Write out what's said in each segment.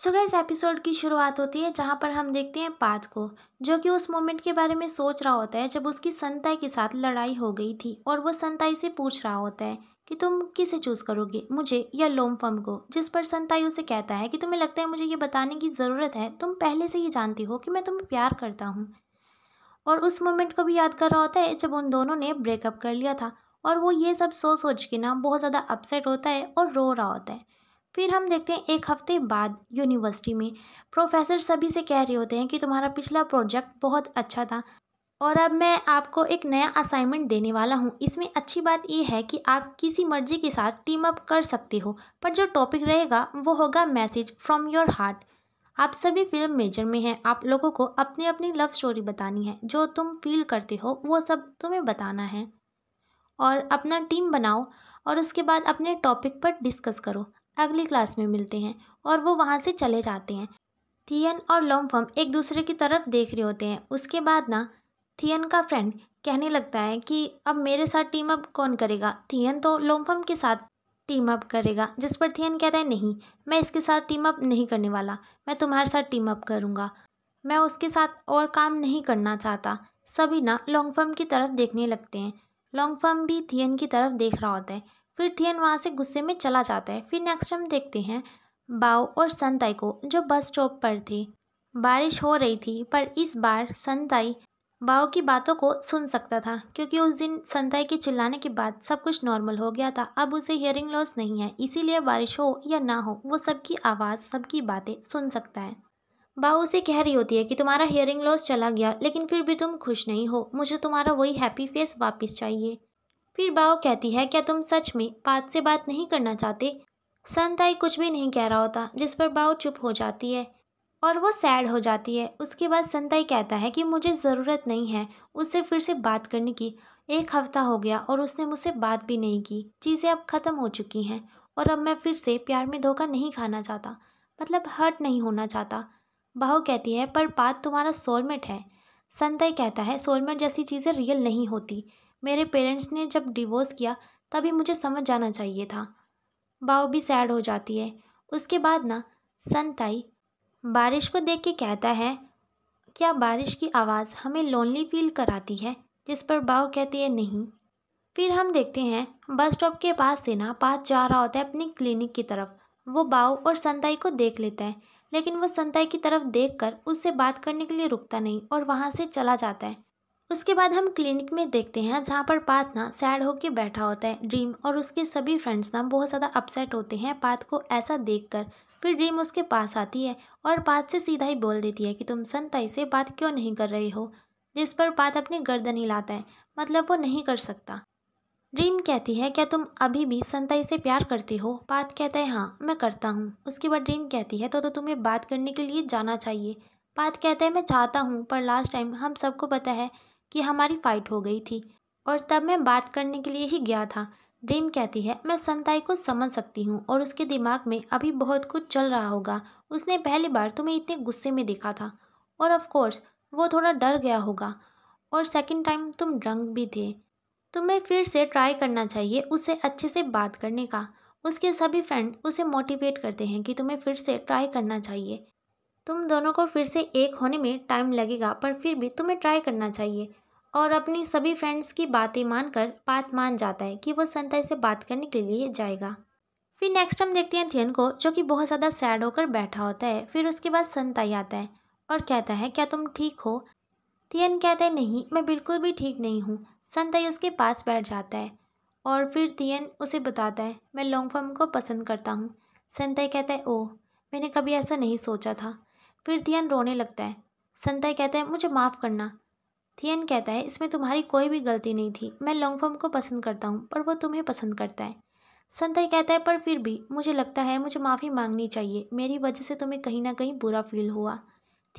सुबह इस एपिसोड की शुरुआत होती है जहाँ पर हम देखते हैं पाथ को जो कि उस मोमेंट के बारे में सोच रहा होता है जब उसकी संताई के साथ लड़ाई हो गई थी और वो संताई से पूछ रहा होता है कि तुम किसे चूज़ करोगे मुझे या लोमफम को जिस पर संताई उसे कहता है कि तुम्हें लगता है मुझे ये बताने की ज़रूरत है तुम पहले से ही जानती हो कि मैं तुम्हें प्यार करता हूँ और उस मोमेंट को भी याद कर रहा होता है जब उन दोनों ने ब्रेकअप कर लिया था और वो ये सब सोच सोच के ना बहुत ज़्यादा अपसेट होता है और रो रहा होता है फिर हम देखते हैं एक हफ्ते बाद यूनिवर्सिटी में प्रोफेसर सभी से कह रहे होते हैं कि तुम्हारा पिछला प्रोजेक्ट बहुत अच्छा था और अब मैं आपको एक नया असाइनमेंट देने वाला हूँ इसमें अच्छी बात यह है कि आप किसी मर्जी के साथ टीम अप कर सकते हो पर जो टॉपिक रहेगा वो होगा मैसेज फ्रॉम योर हार्ट आप सभी फिल्म मेजर में हैं आप लोगों को अपनी अपनी लव स्टोरी बतानी है जो तुम फील करते हो वो सब तुम्हें बताना है और अपना टीम बनाओ और उसके बाद अपने टॉपिक पर डिस्कस करो अगली क्लास में मिलते हैं और वो वहाँ से चले जाते हैं थियन और लोमफम एक दूसरे की तरफ देख रहे होते हैं उसके बाद ना थियन का फ्रेंड कहने लगता है कि अब मेरे साथ टीम अप कौन करेगा थियन तो लोमफम के साथ टीम अप करेगा जिस पर थियन कहता है नहीं मैं इसके साथ टीम अप नहीं करने वाला मैं तुम्हारे साथ टीम अप करूँगा मैं उसके साथ और काम नहीं करना चाहता सभी ना लॉन्गफर्म की तरफ देखने लगते हैं लॉन्गफर्म भी थियन की तरफ देख रहा होता है फिर थियन वहाँ से गुस्से में चला जाता है फिर नेक्स्ट हम देखते हैं बाओ और संताई को जो बस स्टॉप पर थी बारिश हो रही थी पर इस बार संताई बाओ की बातों को सुन सकता था क्योंकि उस दिन संताई के चिल्लाने के बाद सब कुछ नॉर्मल हो गया था अब उसे हियरिंग लॉस नहीं है इसीलिए बारिश हो या ना हो वो सबकी आवाज़ सबकी बातें सुन सकता है बाओ उसे कह रही होती है कि तुम्हारा हियरिंग लॉस चला गया लेकिन फिर भी तुम खुश नहीं हो मुझे तुम्हारा वही हैप्पी फेस वापस चाहिए फिर बाओ कहती है क्या तुम सच में पात से बात नहीं करना चाहते संताई कुछ भी नहीं कह रहा होता जिस पर बाओ चुप हो जाती है और वो सैड हो जाती है उसके बाद संताई कहता है कि मुझे ज़रूरत नहीं है उससे फिर से बात करने की एक हफ्ता हो गया और उसने मुझसे बात भी नहीं की चीज़ें अब ख़त्म हो चुकी हैं और अब मैं फिर से प्यार में धोखा नहीं खाना चाहता मतलब हर्ट नहीं होना चाहता बाहु कहती है पर बात तुम्हारा सोलमेट है संतय कहता है सोलमेट जैसी चीज़ें रियल नहीं होती मेरे पेरेंट्स ने जब डिवोर्स किया तभी मुझे समझ जाना चाहिए था बाऊ भी सैड हो जाती है उसके बाद ना संताई बारिश को देख के कहता है क्या बारिश की आवाज़ हमें लोनली फील कराती है जिस पर बाऊ कहती है नहीं फिर हम देखते हैं बस स्टॉप के पास से ना पास जा रहा होता है अपनी क्लिनिक की तरफ वो बाऊ और संताई को देख लेता है लेकिन वो संताई की तरफ देखकर उससे बात करने के लिए रुकता नहीं और वहाँ से चला जाता है उसके बाद हम क्लिनिक में देखते हैं जहाँ पर पात ना सैड होकर बैठा होता है ड्रीम और उसके सभी फ्रेंड्स ना बहुत ज़्यादा अपसेट होते हैं पात को ऐसा देखकर फिर ड्रीम उसके पास आती है और पात से सीधा ही बोल देती है कि तुम संताई से बात क्यों नहीं कर रहे हो जिस पर पात अपनी गर्दन हिलाता है मतलब वो नहीं कर सकता ड्रीम कहती है क्या तुम अभी भी संताई से प्यार करती हो पात कहता है हाँ मैं करता हूँ उसके बाद ड्रीम कहती है तो, तो तुम्हें बात करने के लिए जाना चाहिए पात कहता है मैं चाहता हूँ पर लास्ट टाइम हम सबको पता है कि हमारी फ़ाइट हो गई थी और तब मैं बात करने के लिए ही गया था ड्रीम कहती है मैं संताई को समझ सकती हूँ और उसके दिमाग में अभी बहुत कुछ चल रहा होगा उसने पहली बार तुम्हें इतने गुस्से में देखा था और ऑफ कोर्स वो थोड़ा डर गया होगा और सेकंड टाइम तुम ड्रंक भी थे तुम्हें फिर से ट्राई करना चाहिए उससे अच्छे से बात करने का उसके सभी फ्रेंड उसे मोटिवेट करते हैं कि तुम्हें फिर से ट्राई करना चाहिए तुम दोनों को फिर से एक होने में टाइम लगेगा पर फिर भी तुम्हें ट्राई करना चाहिए और अपनी सभी फ्रेंड्स की बातें मानकर पात मान जाता है कि वो संताई से बात करने के लिए जाएगा फिर नेक्स्ट हम देखते हैं थियन को जो कि बहुत ज़्यादा सैड होकर बैठा होता है फिर उसके बाद संताई आता है और कहता है क्या तुम ठीक हो थियन कहता है नहीं मैं बिल्कुल भी ठीक नहीं हूँ संताई उसके पास बैठ जाता है और फिर तियन उसे बताता है मैं लॉन्ग फॉर्म को पसंद करता हूँ संताई कहता है ओह मैंने कभी ऐसा नहीं सोचा था फिर थियन रोने लगता है संताई कहता है मुझे माफ़ करना थियन कहता है इसमें तुम्हारी कोई भी गलती नहीं थी मैं लॉन्गफॉर्म को पसंद करता हूँ पर वो तुम्हें पसंद करता है संतय कहता है पर फिर भी मुझे लगता है मुझे माफ़ी मांगनी चाहिए मेरी वजह से तुम्हें कहीं ना कहीं बुरा फील हुआ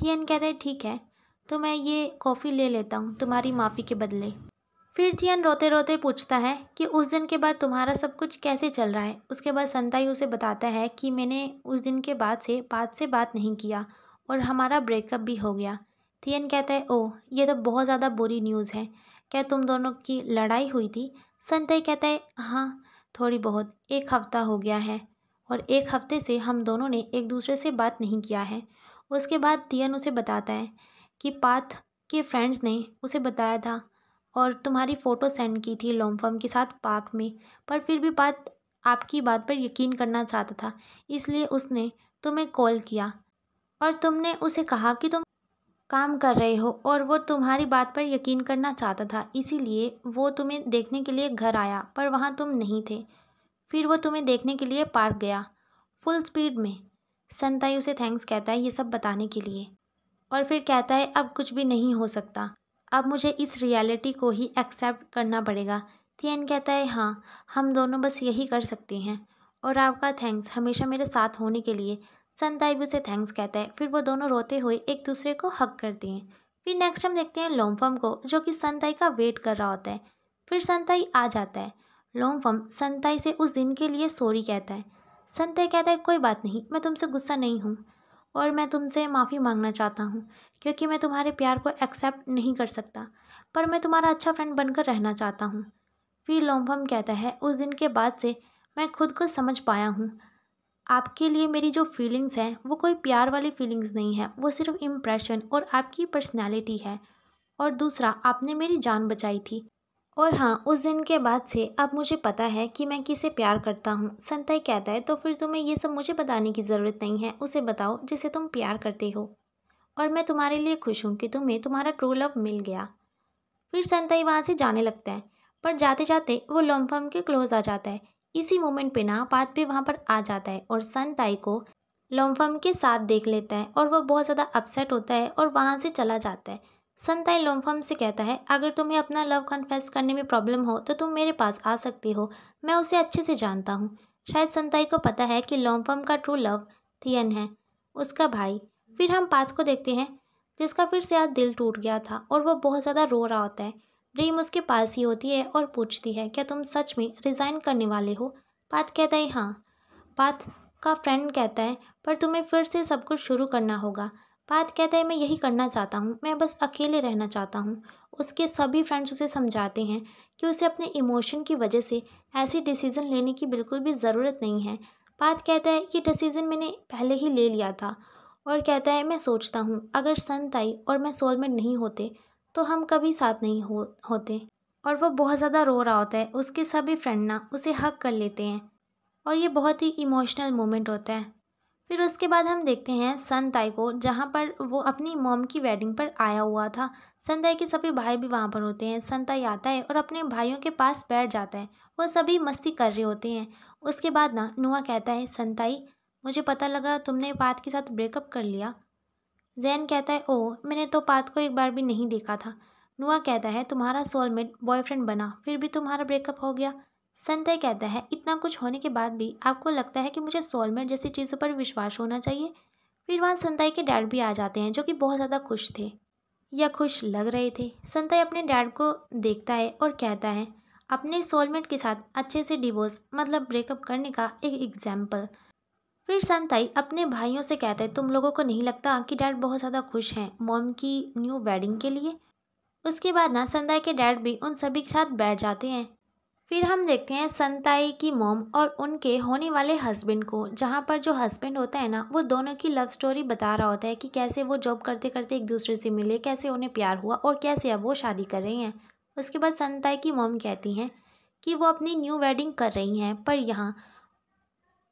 थियन कहता है ठीक है तो मैं ये कॉफ़ी ले लेता हूँ तुम्हारी माफ़ी के बदले फिर थियन रोते रोते पूछता है कि उस दिन के बाद तुम्हारा सब कुछ कैसे चल रहा है उसके बाद संताई उसे बताता है कि मैंने उस दिन के बाद से बात से बात नहीं किया और हमारा ब्रेकअप भी हो गया थियन कहता है ओह ये तो बहुत ज़्यादा बुरी न्यूज़ है क्या तुम दोनों की लड़ाई हुई थी संतय कहता है हाँ थोड़ी बहुत एक हफ्ता हो गया है और एक हफ्ते से हम दोनों ने एक दूसरे से बात नहीं किया है उसके बाद तियन उसे बताता है कि पाथ के फ्रेंड्स ने उसे बताया था और तुम्हारी फ़ोटो सेंड की थी लोमफम के साथ पार्क में पर फिर भी पाथ आपकी बात पर यकीन करना चाहता था इसलिए उसने तुम्हें कॉल किया और तुमने उसे कहा कि तुम काम कर रहे हो और वो तुम्हारी बात पर यकीन करना चाहता था इसीलिए वो तुम्हें देखने के लिए घर आया पर वहाँ तुम नहीं थे फिर वो तुम्हें देखने के लिए पार्क गया फुल स्पीड में संताई उसे थैंक्स कहता है ये सब बताने के लिए और फिर कहता है अब कुछ भी नहीं हो सकता अब मुझे इस रियलिटी को ही एक्सेप्ट करना पड़ेगा थियन कहता है हाँ हम दोनों बस यही कर सकते हैं और आपका थैंक्स हमेशा मेरे साथ होने के लिए दाइब उसे थैंक्स कहता है फिर वो दोनों रोते हुए एक दूसरे को हक करती हैं फिर नेक्स्ट हम देखते हैं लोमफम को जो कि संताई का वेट कर रहा होता है फिर संताई आ जाता है लोमफम संताई से उस दिन के लिए सॉरी कहता है संताई कहता है कोई बात नहीं मैं तुमसे गुस्सा नहीं हूँ और मैं तुमसे माफ़ी मांगना चाहता हूँ क्योंकि मैं तुम्हारे प्यार को एक्सेप्ट नहीं कर सकता पर मैं तुम्हारा अच्छा फ्रेंड बनकर रहना चाहता हूँ फिर लोमफम कहता है उस दिन के बाद से मैं खुद को समझ पाया हूँ आपके लिए मेरी जो फीलिंग्स हैं वो कोई प्यार वाली फीलिंग्स नहीं है वो सिर्फ इम्प्रेशन और आपकी पर्सनैलिटी है और दूसरा आपने मेरी जान बचाई थी और हाँ उस दिन के बाद से अब मुझे पता है कि मैं किसे प्यार करता हूँ संतय कहता है तो फिर तुम्हें ये सब मुझे बताने की ज़रूरत नहीं है उसे बताओ जिसे तुम प्यार करते हो और मैं तुम्हारे लिए खुश हूँ कि तुम्हें तुम्हारा ट्रू लव मिल गया फिर संतई वहाँ से जाने लगता है पर जाते जाते वो लम्फम के क्लोज आ जाता है इसी मोमेंट पे ना पाथवे वहाँ पर आ जाता है और सन ताई को लोमफम के साथ देख लेता है और वह बहुत ज़्यादा अपसेट होता है और वहाँ से चला जाता है संताई लोमफम से कहता है अगर तुम्हें अपना लव कन्फेस करने में प्रॉब्लम हो तो तुम मेरे पास आ सकती हो मैं उसे अच्छे से जानता हूँ शायद संताई को पता है कि लोमफम का ट्रू लव थियन है उसका भाई फिर हम पाथ को देखते हैं जिसका फिर से आज दिल टूट गया था और वह बहुत ज़्यादा रो रहा होता है ड्रीम उसके पास ही होती है और पूछती है क्या तुम सच में रिज़ाइन करने वाले हो पात कहता है हाँ पात का फ्रेंड कहता है पर तुम्हें फिर से सब कुछ शुरू करना होगा पात कहता है मैं यही करना चाहता हूँ मैं बस अकेले रहना चाहता हूँ उसके सभी फ्रेंड्स उसे समझाते हैं कि उसे अपने इमोशन की वजह से ऐसी डिसीज़न लेने की बिल्कुल भी ज़रूरत नहीं है पात कहता है ये डिसीज़न मैंने पहले ही ले लिया था और कहता है मैं सोचता हूँ अगर संत आई और मैं सोलमेट नहीं होते तो हम कभी साथ नहीं हो होते और वह बहुत ज़्यादा रो रहा होता है उसके सभी फ्रेंड ना उसे हक कर लेते हैं और ये बहुत ही इमोशनल मोमेंट होता है फिर उसके बाद हम देखते हैं संताई को जहाँ पर वो अपनी मॉम की वेडिंग पर आया हुआ था संताई के सभी भाई भी वहाँ पर होते हैं संताई आता है और अपने भाइयों के पास बैठ जाता है वो सभी मस्ती कर रहे होते हैं उसके बाद ना नुआ कहता है संताई मुझे पता लगा तुमने पात के साथ ब्रेकअप कर लिया जैन कहता है ओह मैंने तो पात को एक बार भी नहीं देखा था नुआ कहता है तुम्हारा सोलमेट बॉयफ्रेंड बना फिर भी तुम्हारा ब्रेकअप हो गया संतय कहता है इतना कुछ होने के बाद भी आपको लगता है कि मुझे सोलमेट जैसी चीज़ों पर विश्वास होना चाहिए फिर वहाँ संतय के डैड भी आ जाते हैं जो कि बहुत ज़्यादा खुश थे या खुश लग रहे थे संतय अपने डैड को देखता है और कहता है अपने सोलमेट के साथ अच्छे से डिवोर्स मतलब ब्रेकअप करने का एक एग्जाम्पल फिर संताई अपने भाइयों से कहते तुम लोगों को नहीं लगता कि डैड बहुत ज़्यादा खुश हैं मॉम की न्यू वेडिंग के लिए उसके बाद ना संताई के डैड भी उन सभी के साथ बैठ जाते हैं फिर हम देखते हैं संताई की मोम और उनके होने वाले हस्बैंड को जहाँ पर जो हस्बैंड होता है ना वो दोनों की लव स्टोरी बता रहा होता है कि कैसे वो जॉब करते करते एक दूसरे से मिले कैसे उन्हें प्यार हुआ और कैसे अब वो शादी कर रही हैं उसके बाद संताई की मोम कहती हैं कि वो अपनी न्यू वेडिंग कर रही हैं पर यहाँ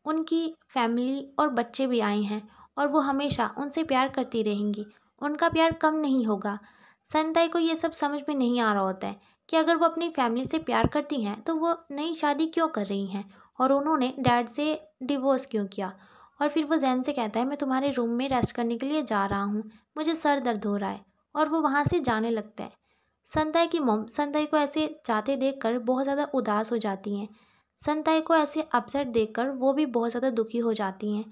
उनकी फैमिली और बच्चे भी आए हैं और वो हमेशा उनसे प्यार करती रहेंगी उनका प्यार कम नहीं होगा संताई को ये सब समझ में नहीं आ रहा होता है कि अगर वो अपनी फैमिली से प्यार करती हैं तो वो नई शादी क्यों कर रही हैं और उन्होंने डैड से डिवोर्स क्यों किया और फिर वो जैन से कहता है मैं तुम्हारे रूम में रेस्ट करने के लिए जा रहा हूँ मुझे सर दर्द हो रहा है और वो वहाँ से जाने लगता है संताई की मोम संताई को ऐसे जाते देख कर बहुत ज़्यादा उदास हो जाती हैं संताई को ऐसे अपसेट देखकर वो भी बहुत ज़्यादा दुखी हो जाती हैं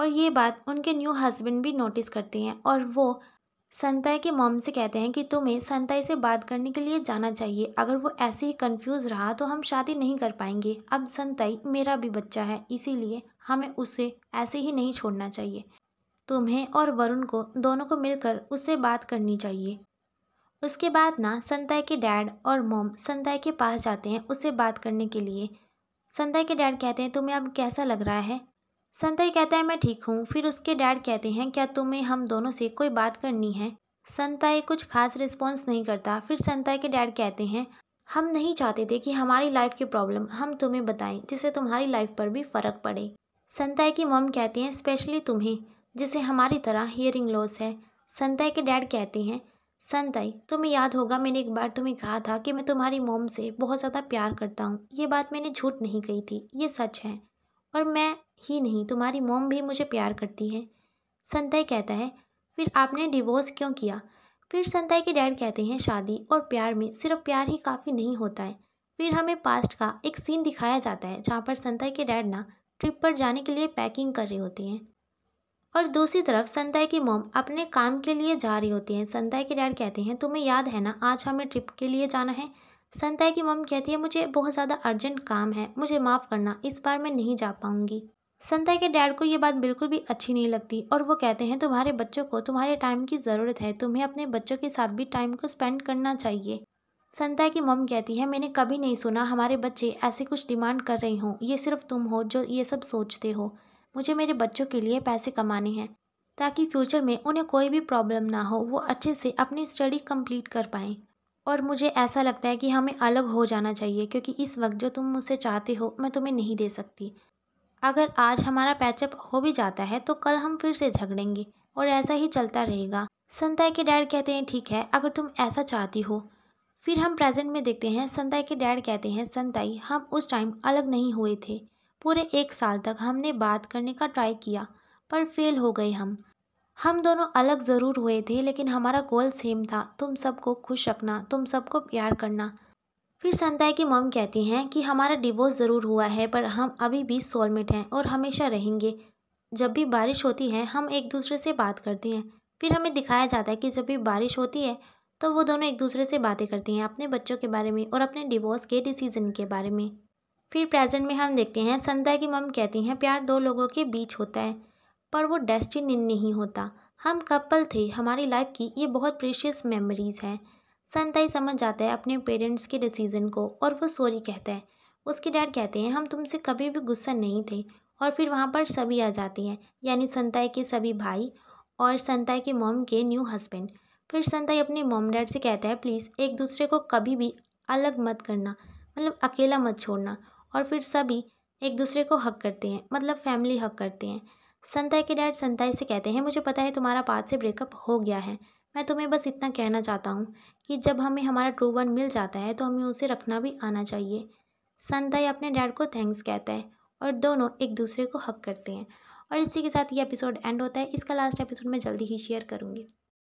और ये बात उनके न्यू हस्बैंड भी नोटिस करते हैं और वो संताई के मॉम से कहते हैं कि तुम्हें संताई से बात करने के लिए जाना चाहिए अगर वो ऐसे ही कन्फ्यूज़ रहा तो हम शादी नहीं कर पाएंगे अब संताई मेरा भी बच्चा है इसीलिए हमें उसे ऐसे ही नहीं छोड़ना चाहिए तुम्हें और वरुण को दोनों को मिलकर उससे बात करनी चाहिए उसके बाद ना संताई के डैड और मॉम संताई के पास जाते हैं उससे बात करने के लिए संध्या के डैड कहते हैं तुम्हें अब कैसा लग रहा है संध्या कहता है मैं ठीक हूँ फिर उसके डैड कहते हैं क्या तुम्हें हम दोनों से कोई बात करनी है संताए कुछ खास रिस्पॉन्स नहीं करता फिर संताए के डैड कहते हैं हम नहीं चाहते थे कि हमारी लाइफ की प्रॉब्लम हम तुम्हें बताएं जिससे तुम्हारी लाइफ पर भी फ़र्क पड़े संताए की मम कहती हैं स्पेशली तुम्हें जिसे हमारी तरह हियरिंग लॉस है संताए के डैड कहते हैं संताई तुम्हें याद होगा मैंने एक बार तुम्हें कहा था कि मैं तुम्हारी मोम से बहुत ज़्यादा प्यार करता हूँ ये बात मैंने झूठ नहीं कही थी ये सच है और मैं ही नहीं तुम्हारी मोम भी मुझे प्यार करती है संताई कहता है फिर आपने डिवोर्स क्यों किया फिर संताई के डैड कहते हैं शादी और प्यार में सिर्फ प्यार ही काफ़ी नहीं होता है फिर हमें पास्ट का एक सीन दिखाया जाता है जहाँ पर संताई के डैड ना ट्रिप पर जाने के लिए पैकिंग कर रहे होते हैं और दूसरी तरफ संध्या की मोम अपने काम के लिए जा रही होती है संध्या के डैड कहते हैं तुम्हें याद है ना आज हमें ट्रिप के लिए जाना है संध्या की मोम कहती है मुझे बहुत ज़्यादा अर्जेंट काम है मुझे माफ़ करना इस बार मैं नहीं जा पाऊँगी संध्या के डैड को ये बात बिल्कुल भी अच्छी नहीं लगती और वो कहते हैं तुम्हारे बच्चों को तुम्हारे टाइम की ज़रूरत है तुम्हें अपने बच्चों के साथ भी टाइम को स्पेंड करना चाहिए संता की मम कहती है मैंने कभी नहीं सुना हमारे बच्चे ऐसे कुछ डिमांड कर रही हों ये सिर्फ तुम हो जो ये सब सोचते हो मुझे मेरे बच्चों के लिए पैसे कमाने हैं ताकि फ्यूचर में उन्हें कोई भी प्रॉब्लम ना हो वो अच्छे से अपनी स्टडी कंप्लीट कर पाएँ और मुझे ऐसा लगता है कि हमें अलग हो जाना चाहिए क्योंकि इस वक्त जो तुम मुझसे चाहते हो मैं तुम्हें नहीं दे सकती अगर आज हमारा पैचअप हो भी जाता है तो कल हम फिर से झगड़ेंगे और ऐसा ही चलता रहेगा संताय के डैड कहते हैं ठीक है अगर तुम ऐसा चाहती हो फिर हम प्रेजेंट में देखते हैं संताई के डैड कहते हैं संताई हम उस टाइम अलग नहीं हुए थे पूरे एक साल तक हमने बात करने का ट्राई किया पर फेल हो गए हम हम दोनों अलग ज़रूर हुए थे लेकिन हमारा गोल सेम था तुम सबको खुश रखना तुम सबको प्यार करना फिर संताई की मम कहती हैं कि हमारा डिवोर्स ज़रूर हुआ है पर हम अभी भी सोलमेट हैं और हमेशा रहेंगे जब भी बारिश होती है हम एक दूसरे से बात करते हैं फिर हमें दिखाया जाता है कि जब भी बारिश होती है तो वो दोनों एक दूसरे से बातें करती हैं अपने बच्चों के बारे में और अपने डिवोर्स के डिसीज़न के बारे में फिर प्रेजेंट में हम देखते हैं संध्या की मम कहती हैं प्यार दो लोगों के बीच होता है पर वो डेस्टिनी नहीं होता हम कपल थे हमारी लाइफ की ये बहुत प्रेशियस मेमोरीज़ है संताई समझ जाता है अपने पेरेंट्स के डिसीज़न को और वो सॉरी कहता है उसके डैड कहते हैं हम तुमसे कभी भी गुस्सा नहीं थे और फिर वहाँ पर सभी आ जाती हैं यानी संताई के सभी भाई और संताई के मॉम के न्यू हस्बैंड फिर संताई अपने मॉम डैड से कहता है प्लीज़ एक दूसरे को कभी भी अलग मत करना मतलब अकेला मत छोड़ना और फिर सभी एक दूसरे को हक करते हैं मतलब फैमिली हक करते हैं संताई के डैड संताई से कहते हैं मुझे पता है तुम्हारा बाद से ब्रेकअप हो गया है मैं तुम्हें बस इतना कहना चाहता हूँ कि जब हमें हमारा ट्रू वन मिल जाता है तो हमें उसे रखना भी आना चाहिए संताई अपने डैड को थैंक्स कहता है और दोनों एक दूसरे को हक करते हैं और इसी के साथ ये एपिसोड एंड होता है इसका लास्ट एपिसोड मैं जल्दी ही शेयर करूँगी